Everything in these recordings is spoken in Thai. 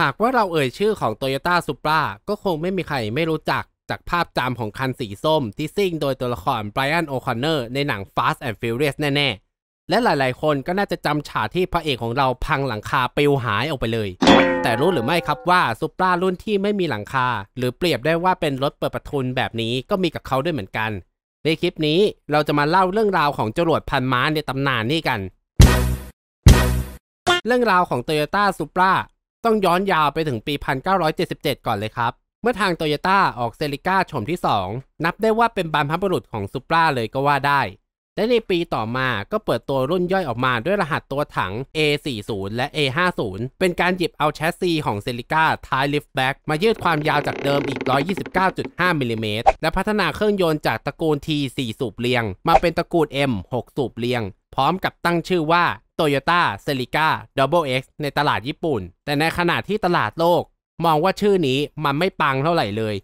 หากว่าเราเอ่ยชื่อของ t o y ยต a Supra ก็คงไม่มีใครไม่รู้จักจากภาพจำของคันสีส้ม ที่ซิ่งโดยตัวละครไบรอันโอคอนเนอร์ในหนัง Fast and Furious แน่ๆ และหลายๆคนก็น่าจะจำฉากที่พระเอกของเราพังหลังคาปลิวหายออกไปเลย แต่รู้หรือไม่ครับว่าซุปรารุ่นที่ไม่มีหลังคา หรือเปรียบได้ว่าเป็นรถเปิดประทุนแบบนี้ก็มีกับเขาด้วยเหมือนกัน ในคลิปนี้เราจะมาเล่าเรื่องราวของจรวดพันม้าในตำนานนี่กัน เรื่องราวของ Toyota ซูปราต้องย้อนยาวไปถึงปี 1977 ก่อนเลยครับ เมื่อทางโตโยต้าออกเซริก้าชมที่ 2 นับได้ว่าเป็นบรรพบุรุษของซูปราเลยก็ว่าได้ และในปีต่อมาก็เปิดตัวรุ่นย่อยออกมาด้วยรหัสตัวถัง A40 และ A50 เป็นการหยิบเอาแชสซีของเซริก้าท้ายลิฟต์แบ็กมายืดความยาวจากเดิมอีก 129.5มิลิเมตรและพัฒนาเครื่องยนต์จากตระกูล T4 สูบเรียง มาเป็นตระกูล M6 สูบเรียง พร้อมกับตั้งชื่อว่าโตโยต้าเซลิก้าดับเบิลเในตลาดญี่ปุ่น แต่ในขณะที่ตลาดโลก มองว่าชื่อนี้มันไม่ปังเท่าไหร่เลย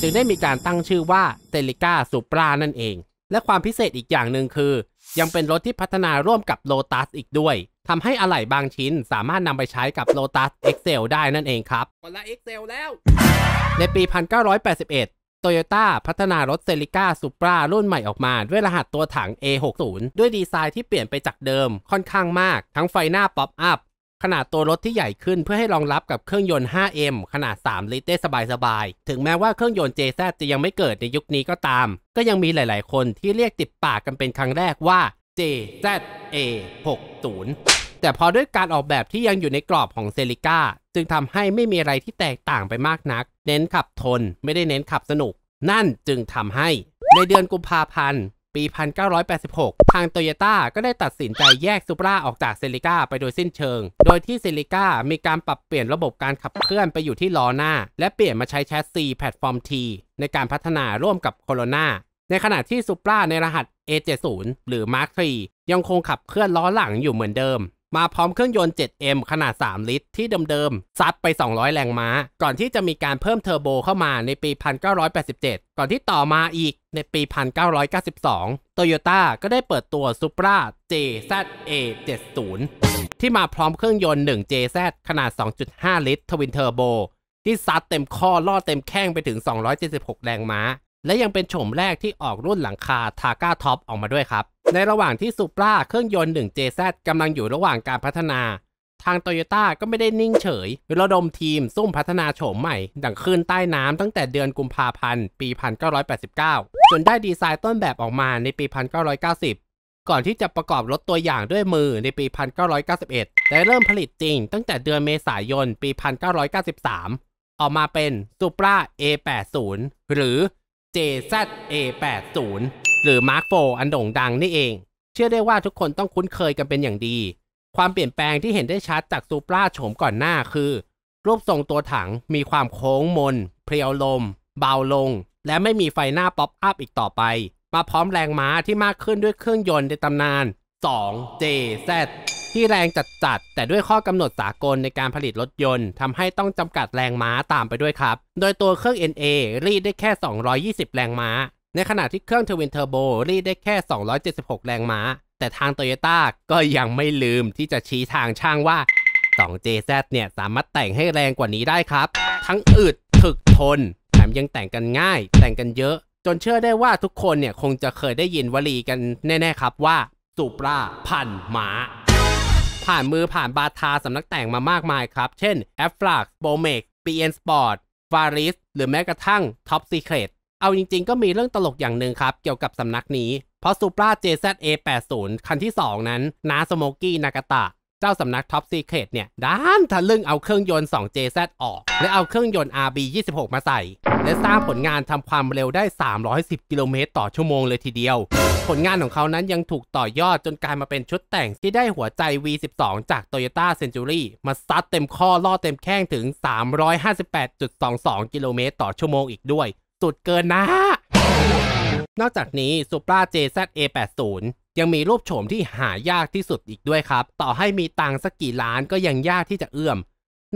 จึงได้มีการตั้งชื่อว่าเซลิก้าซูปรานั่นเอง และความพิเศษอีกอย่างหนึ่งคือ ยังเป็นรถที่พัฒนาร่วมกับโลตัสอีกด้วยทำให้อะไหล่บางชิ้นสามารถนำไปใช้กับ Lotus Excel ได้นั่นเองครับคนละ Excel แล้ว ในปี 1981โตโยต้าพัฒนารถเซลิก้าซูปรารุ่นใหม่ออกมาด้วยรหัสตัวถัง A60 ด้วยดีไซน์ที่เปลี่ยนไปจากเดิมค่อนข้างมาก ทั้งไฟหน้าป๊อปอัพขนาดตัวรถที่ใหญ่ขึ้นเพื่อให้รองรับกับเครื่องยนต์ 5M ขนาด 3 ลิตรได้สบายๆถึงแม้ว่าเครื่องยนต์ JZ จะยังไม่เกิดในยุคนี้ก็ตาม ก็ยังมีหลายๆคนที่เรียกติดปากกันเป็นครั้งแรกว่า JZA 60แต่พอด้วยการออกแบบที่ยังอยู่ในกรอบของเซริก้าจึงทำให้ไม่มีอะไรที่แตกต่างไปมากนัก เน้นขับทน ไม่ได้เน้นขับสนุก นั่นจึงทำให้ในเดือนกุมภาพันธ์ ปี 1986 ทางโตโยต้าก็ได้ตัดสินใจแยกซูปราออกจากเซริก้าไปโดยสิ้นเชิง โดยที่เซริก้ามีการปรับเปลี่ยนระบบการขับเคลื่อนไปอยู่ที่ล้อหน้า และเปลี่ยนมาใช้แชสซีแพลตฟอร์ม T ในการพัฒนาร่วมกับโคโรนาในขณะที่ซูปราในรหัส A70 หรือ Mark 3ยังคงขับเคลื่อนล้อหลังอยู่เหมือนเดิมมาพร้อมเครื่องยนต์ 7M ขนาด 3 ลิตร ที่เดิมๆซัดไป 200 แรงม้า ก่อนที่จะมีการเพิ่มเทอร์โบเข้ามาในปี 1987 ก่อนที่ต่อมาอีกในปี 1992 Toyota ก็ได้เปิดตัว Supra JZA70 ที่มาพร้อมเครื่องยนต์ 1JZ ขนาด 2.5 ลิตรทวินเทอร์โบที่ซัดเต็มข้อล่อเต็มแข้งไปถึง 276 แรงม้า และยังเป็นโฉมแรกที่ออกรุ่นหลังคาทาก้าท็อปออกมาด้วยครับในระหว่างที่ซูปราเครื่องยนต์ 1JZ กำลังอยู่ระหว่างการพัฒนา ทางโตโยต้าก็ไม่ได้นิ่งเฉยระดมทีมซุ่มพัฒนาโฉมใหม่ ดังคืนใต้น้ำตั้งแต่เดือนกุมภาพันธ์ปี 1989 จนได้ดีไซน์ต้นแบบออกมาในปี 1990 ก่อนที่จะประกอบรถตัวอย่างด้วยมือในปี 1991และเริ่มผลิตจริงตั้งแต่เดือนเมษายนปี 1993 ออกมาเป็น Supra A80 หรือ JZA80 หรือ Mark 4อันโด่งดังนี่เอง เชื่อได้ว่าทุกคนต้องคุ้นเคยกันเป็นอย่างดี ความเปลี่ยนแปลงที่เห็นได้ชัดจากซูปราโฉมก่อนหน้าคือ รูปทรงตัวถังมีความโค้งมน เพรียวลม เบาลง และไม่มีไฟหน้าป๊อปอัพอีกต่อไป มาพร้อมแรงม้าที่มากขึ้นด้วยเครื่องยนต์ในตำนาน 2JZ ที่แรงจัดๆแต่ด้วยข้อกำหนดสากลในการผลิตรถยนต์ทำให้ต้องจำกัดแรงม้าตามไปด้วยครับโดยตัวเครื่อง NA รีดได้แค่ 220 แรงม้าในขณะที่เครื่องทวินเทอร์โบรีดได้แค่ 276 แรงม้า แต่ทางโตโยต้าก็ยังไม่ลืมที่จะชี้ทางช่างว่า 2JZ เนี่ย สามารถแต่งให้แรงกว่านี้ได้ครับ ทั้งอึดถึกทน แถมยังแต่งกันง่าย แต่งกันเยอะ จนเชื่อได้ว่าทุกคนเนี่ย คงจะเคยได้ยินวลีกันแน่ ๆครับว่าสุปราพันหมา ผ่านมือผ่านบาทาสำนักแต่งมามากมายครับ เช่น a f l a x b o m e x b n Sport f a r i s หรือแม้กระทั่ง Top Secret เอาจริงๆ ก็มีเรื่องตลกอย่างหนึ่งครับ เกี่ยวกับสำนักนี้ เพราะซูปราเ z a 8 0คันที่ 2 นั้นนาสโมกี้นากาตะเจ้าสำนักท็อปซีเครตเนี่ยด้านทะลึ่งเอาเครื่องยนต์ 2JZ ออก และเอาเครื่องยนต์ RB26 มาใส่ และสร้างผลงานทำความเร็วได้ 310 กิโลเมตรต่อชั่วโมงเลยทีเดียว ผลงานของเขานั้นยังถูกต่อยอดจนกลายมาเป็นชุดแต่งที่ได้หัวใจ V12 จาก Toyota Century มาซัดเต็มข้อล่อเต็มแข้งถึง 358.22กิโลเมตร ต่อชั่วโมงอีกด้วยุดเกินนะ นอกจากนี้ Supra JZA80 ยังมีรูปโฉมที่หายากที่สุดอีกด้วยครับ ต่อให้มีตังสักกี่ล้านก็ยังยากที่จะเอื้อม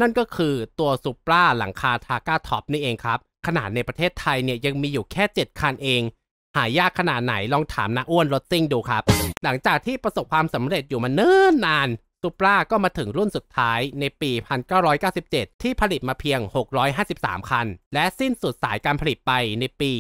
นั่นก็คือตัว Supra หลังคาทาก้าท็อปนี่เองครับ ขนาดในประเทศไทยเนี่ยยังมีอยู่แค่ 7 คันเอง หายากขนาดไหนลองถามนาอ้วนรถซิ่งดูครับ หลังจากที่ประสบความสำเร็จอยู่มาเนิ่นนานซูปราก็มาถึงรุ่นสุดท้ายในปี 1997 ที่ผลิตมาเพียง 653 คัน และสิ้นสุดสายการผลิตไปในปี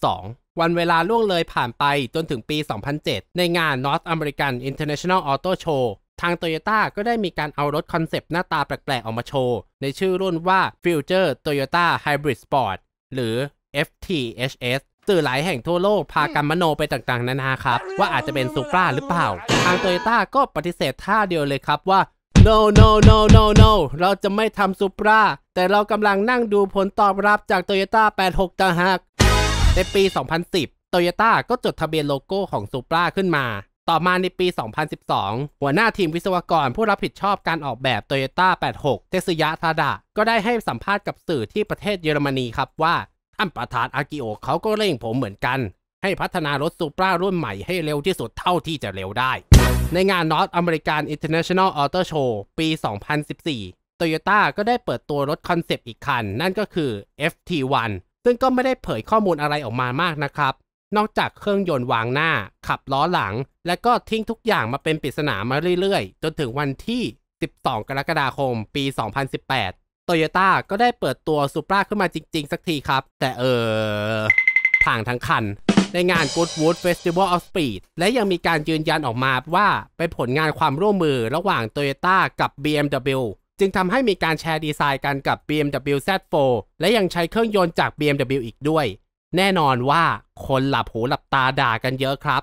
2002 วันเวลาล่วงเลยผ่านไปจนถึงปี 2007 ในงาน North American International Auto Show ทาง Toyota ก็ได้มีการเอารถคอนเซปต์หน้าตาแปลกๆ ออกมาโชว์ ในชื่อรุ่นว่า Future Toyota Hybrid Sport หรือ FTHS สื่อหลายแห่งทั่วโลกพากันมโนไปต่างๆ นานาครับ ว่าอาจจะเป็นซูปราหรือเปล่าทางโตโยต้าก็ปฏิเสธท่าเดียวเลยครับว่า no no no no no เราจะไม่ทำซูปราแต่เรากำลังนั่งดูผลตอบรับจากโตโยต้า86ต่างหากในปี 2010 โตโยต้าก็จดทะเบียนโลโก้ของซูปราขึ้นมา ต่อมาในปี 2012 หัวหน้าทีมวิศวกรผู้รับผิดชอบการออกแบบโตโยต้า86 เทสยะ ทาดะก็ได้ให้สัมภาษณ์กับสื่อที่ประเทศเยอรมนีครับว่าท่านประธานอากิโอเขาก็เร่งผมเหมือนกัน ให้พัฒนารถซูปรารุ่นใหม่ให้เร็วที่สุดเท่าที่จะเร็วได้ ในงาน North American International Auto Show ปี 2014 Toyota ก็ได้เปิดตัวรถคอนเซปต์อีกคัน นั่นก็คือ FT1 ซึ่งก็ไม่ได้เผยข้อมูลอะไรออกมามากนะครับ นอกจากเครื่องยนต์วางหน้าขับล้อหลัง และก็ทิ้งทุกอย่างมาเป็นปริศนามาเรื่อยๆ จนถึงวันที่ 12 กรกฎาคมปี 2018โตโยต้าก็ได้เปิดตัวซูปราขึ้นมาจริงๆ สักทีครับ แต่เออผ่างทั้งคันในงาน Goodwood Festival of Speed และยังมีการยืนยันออกมาว่าเป็นผลงานความร่วมมือระหว่าง Toyota กับ BMW จึงทำให้มีการแชร์ดีไซน์กันกับ BMW Z4 และยังใช้เครื่องยนต์จาก BMW อีกด้วย แน่นอนว่าคนหลับหูหลับตาด่ากันเยอะครับ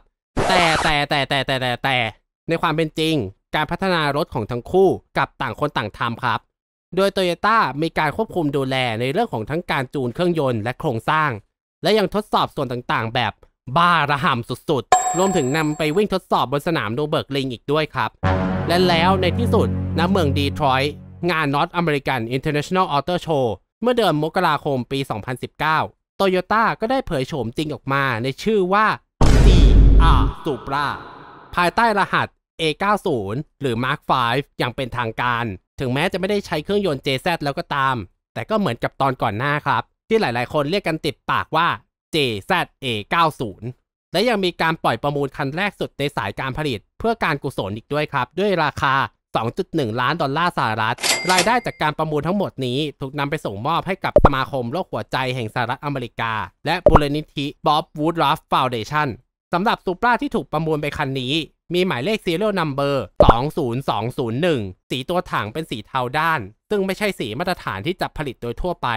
แต่แต่แต่แต่แต่แต่แต่ในความเป็นจริง การพัฒนารถของทั้งคู่กับต่างคนต่างทำครับโดย Toyota มีการควบคุมดูแลในเรื่องของทั้งการจูนเครื่องยนต์และโครงสร้าง และยังทดสอบส่วนต่างๆ แบบบ้าระห่ำสุด ๆ รวมถึงนำไปวิ่งทดสอบบนสนามโนเบิร์กลิงอีกด้วยครับ และแล้วในที่สุดณเมืองดีทรอยต์งานนอตมริกันอินเตอร์เนชั่นแนลออเตอร์โชว์เมื่อเดือนมกราคมปี 2019 Toyota ก็ได้เผยโฉมจริงออกมาในชื่อว่า CR Supra ภายใต้รหัส A90 หรือ Mark 5 อย่างเป็นทางการถึงแม้จะไม่ได้ใช้เครื่องยนต์ JZ แล้วก็ตาม แต่ก็เหมือนกับตอนก่อนหน้าครับ ที่หลายๆ คนเรียกกันติดปากว่า JZA 90และยังมีการปล่อยประมูลคันแรกสุดในสายการผลิตเพื่อการกุศลอีกด้วยครับ ด้วยราคา 2.1 ล้านดอลลาร์สหรัฐ รายได้จากการประมูลทั้งหมดนี้ ถูกนำไปส่งมอบให้กับสมาคมโรคหัวใจแห่งสหรัฐอเมริกา และบูรณิธิบ๊อบวูดลัฟฟาวเดชั่นสำหรับซูปราที่ถูกประมูลไปคันนี้มีหมายเลขซีเรียลนัมเบอร์20201 สีตัวถังเป็นสีเทาด้าน ซึ่งไม่ใช่สีมาตรฐานที่จับผลิตโดยทั่วไป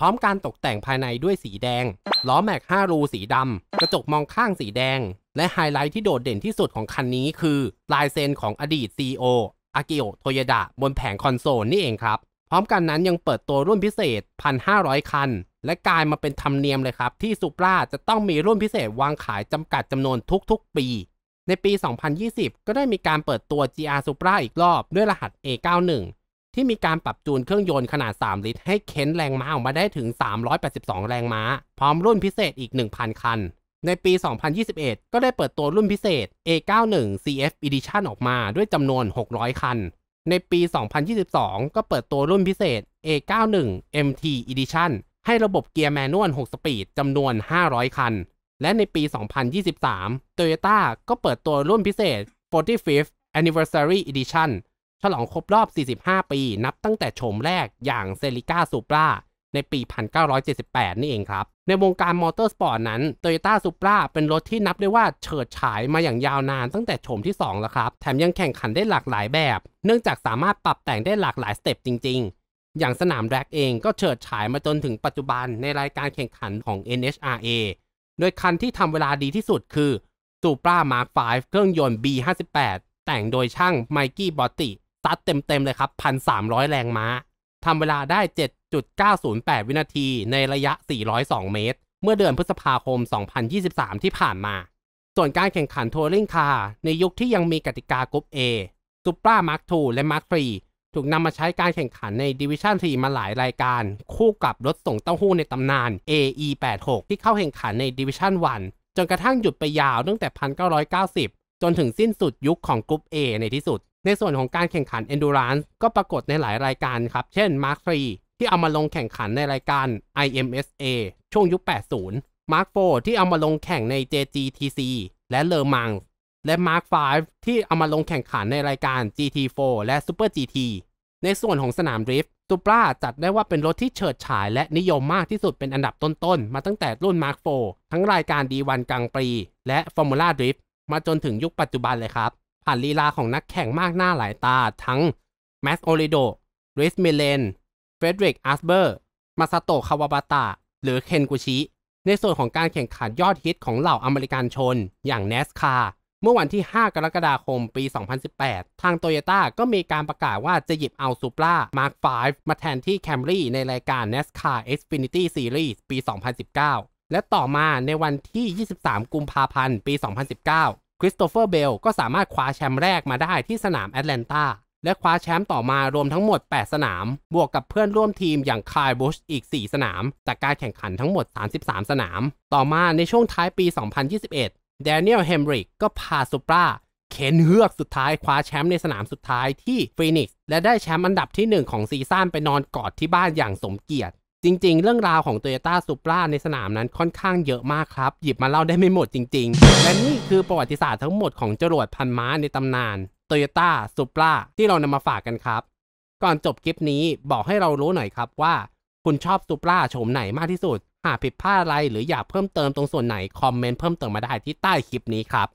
พร้อมการตกแต่งภายในด้วยสีแดง ล้อแม็ก5 รูสีดำกระจกมองข้างสีแดง และไฮไลท์ที่โดดเด่นที่สุดของคันนี้คือลายเซ็นของอดีต CEO อากิโอโทยดะ บนแผงคอนโซล นี่เองครับ พร้อมกันนั้นยังเปิดตัวรุ่นพิเศษ1,500คัน และกลายมาเป็นธรรมเนียมเลยครับที่ซูปราจะต้องมีรุ่นพิเศษวางขายจำกัดจำนวนทุกๆ ปีในปี 2020 ก็ได้มีการเปิดตัว GR Supra อีกรอบด้วยรหัส A91 ที่มีการปรับจูนเครื่องยนต์ขนาด 3 ลิตรให้เค้นแรงม้าออกมาได้ถึง 382 แรงม้า พร้อมรุ่นพิเศษอีก 1,000 คัน ในปี 2021 ก็ได้เปิดตัวรุ่นพิเศษ A91 CF Edition ออกมาด้วยจำนวน 600 คัน ในปี 2022 ก็เปิดตัวรุ่นพิเศษ A91 MT Edition ให้ระบบเกียร์แมนนวล 6 สปีดจำนวน 500 คันและในปี 2023 Toyota ก็เปิดตัวรุ่นพิเศษ 45th Anniversary Edition ฉลองครบรอบ 45 ปีนับตั้งแต่โฉมแรกอย่างเซริก้าซูปราในปี 1978 นี่เองครับ ในวงการมอเตอร์สปอร์ตนั้น Toyota Supra เป็นรถที่นับได้ว่าเฉิดฉายมาอย่างยาวนานตั้งแต่โฉมที่ 2 แล้วครับ แถมยังแข่งขันได้หลากหลายแบบ เนื่องจากสามารถปรับแต่งได้หลากหลายสเต็ปจริง ๆ อย่างสนามแร็กเองก็เฉิดฉายมาจนถึงปัจจุบันในรายการแข่งขันของ NHRA โดยคันที่ทำเวลาดีที่สุดคือ Supra Mark 5 เครื่องยนต์ B58 แต่งโดยช่างไมกี้บอตติ ซัดเต็มๆเลยครับ 1,300 แรงม้า ทำเวลาได้ 7.908 วินาทีในระยะ 402 เมตร เมื่อเดือนพฤษภาคม 2023 ที่ผ่านมา ส่วนการแข่งขันทัวริงคาร์ในยุคที่ยังมีกติกากรุ๊ป A ซูปร a มาร์ค 2 และมาร์ค 3ถูกนำมาใช้การแข่งขันในดิวิชั่น4 มาหลายรายการ คู่กับรถส่งเต้าหู้ในตำนาน AE86 ที่เข้าแข่งขันในดิวิชั่น1 จนกระทั่งหยุดไปยาวตั้งแต่ 1990 จนถึงสิ้นสุดยุคของกลุ่ม A ในที่สุด ในส่วนของการแข่งขัน Endurance ก็ปรากฏในหลายรายการครับ เช่น Mark 3 ที่เอามาลงแข่งขันในรายการ IMSA ช่วงยุค 80 Mark 4 ที่เอามาลงแข่งใน JGTC และเลอมังและ Mark 5 ที่เอามาลงแข่งขันในรายการ GT4 และ Super GT ในส่วนของสนามดริฟต์ซูปราจัดได้ว่าเป็นรถที่เฉิดฉายและนิยมมากที่สุดเป็นอันดับต้น ๆ มาตั้งแต่รุ่น Mark 4 ทั้งรายการ D1 กลางปีและ Formula Drift มาจนถึงยุคปัจจุบันเลยครับ ผ่านลีลาของนักแข่งมากหน้าหลายตาทั้งแมสโอริโดเรสเมเลน เฟเดริกอาร์สเบอร์มาซาโตะ คาวาบาตะ หรือเคนกุชิ ในส่วนของการแข่งขันยอดฮิตของเหล่าอเมริกันชน อย่าง NASCAR เมื่อวันที่ 5 กรกฎาคมปี 2018 ทางโตโยต้าก็มีการประกาศว่าจะหยิบเอาซูปรามาร์ค5มาแทนที่แคมรี่ในรายการ NASCAR Xfinity Series ปี 2019 และต่อมาในวันที่ 23 กุมภาพันธ์ ปี 2019คริสโตเฟอร์เบลก็สามารถคว้าแชมป์แรกมาได้ที่สนามแอตแลนตาและคว้าแชมป์ต่อมารวมทั้งหมด 8 สนาม บวกกับเพื่อนร่วมทีมอย่างคายบุชอีก 4 สนามจากการแข่งขันทั้งหมด 33 สนาม ต่อมาในช่วงท้ายปี 2021แดเนียลเฮมริกก็พาซูปราเข็นเฮือกสุดท้ายคว้าแชมป์ในสนามสุดท้ายที่ฟีนิกซ์และได้แชมป์อันดับที่ 1 ของซีซั่นไปนอนกอดที่บ้านอย่างสมเกียรติจริงๆ เรื่องราวของโตโยต้าซูปราในสนามนั้นค่อนข้างเยอะมากครับ หยิบมาเล่าได้ไม่หมดจริงๆ และนี่คือประวัติศาสตร์ทั้งหมดของจรวดพันม้าในตำนานโตโยต้าซูปราที่เรานำมาฝากกันครับ ก่อนจบคลิปนี้บอกให้เรารู้หน่อยครับว่า คุณชอบซูปราโฉมไหนมากที่สุดากผิดพลาดอะไรหรืออยากเพิ่มเติมตรงส่วนไหน คอมเมนต์เพิ่มเติมมาได้ที่ใต้คลิปนี้ครับ